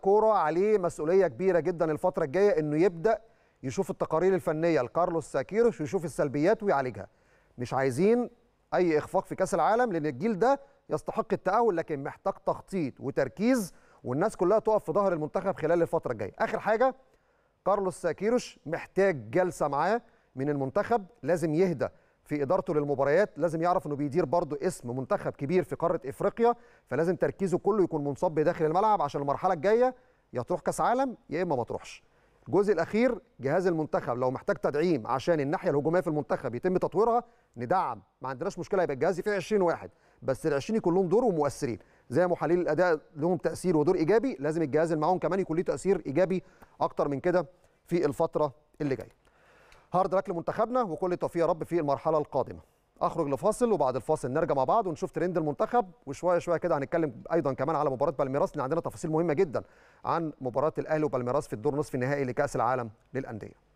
كوره عليه مسؤوليه كبيره جدا الفتره الجايه انه يبدا يشوف التقارير الفنيه لكارلوس ساكيروش ويشوف السلبيات ويعالجها مش عايزين اي اخفاق في كاس العالم لان الجيل ده يستحق التاهل لكن محتاج تخطيط وتركيز والناس كلها تقف في ظهر المنتخب خلال الفتره الجايه اخر حاجه كارلوس ساكيروش محتاج جلسه معاه من المنتخب لازم يهدى في ادارته للمباريات لازم يعرف انه بيدير برضه اسم منتخب كبير في قاره افريقيا فلازم تركيزه كله يكون منصب داخل الملعب عشان المرحله الجايه يا تروح كاس عالم يا اما ما تروحش الجزء الاخير جهاز المنتخب لو محتاج تدعيم عشان الناحيه الهجوميه في المنتخب يتم تطويرها ندعم ما عندناش مشكله يبقى الجهاز فيه 20 واحد بس ال 20 يكون لهم دور ومؤثرين زي محللين الاداء لهم تاثير ودور ايجابي لازم الجهاز اللي معاهم كمان يكون ليه تاثير ايجابي اكتر من كده في الفتره اللي جايه هارد لك لمنتخبنا وكل التوفيق يا رب في المرحله القادمه اخرج لفاصل وبعد الفاصل نرجع مع بعض ونشوف ترند المنتخب وشويه شويه كده هنتكلم ايضا كمان على مباراه بالميراس لان عندنا تفاصيل مهمه جدا عن مباراه الاهلي وبالميراس في الدور نصف النهائي لكاس العالم للانديه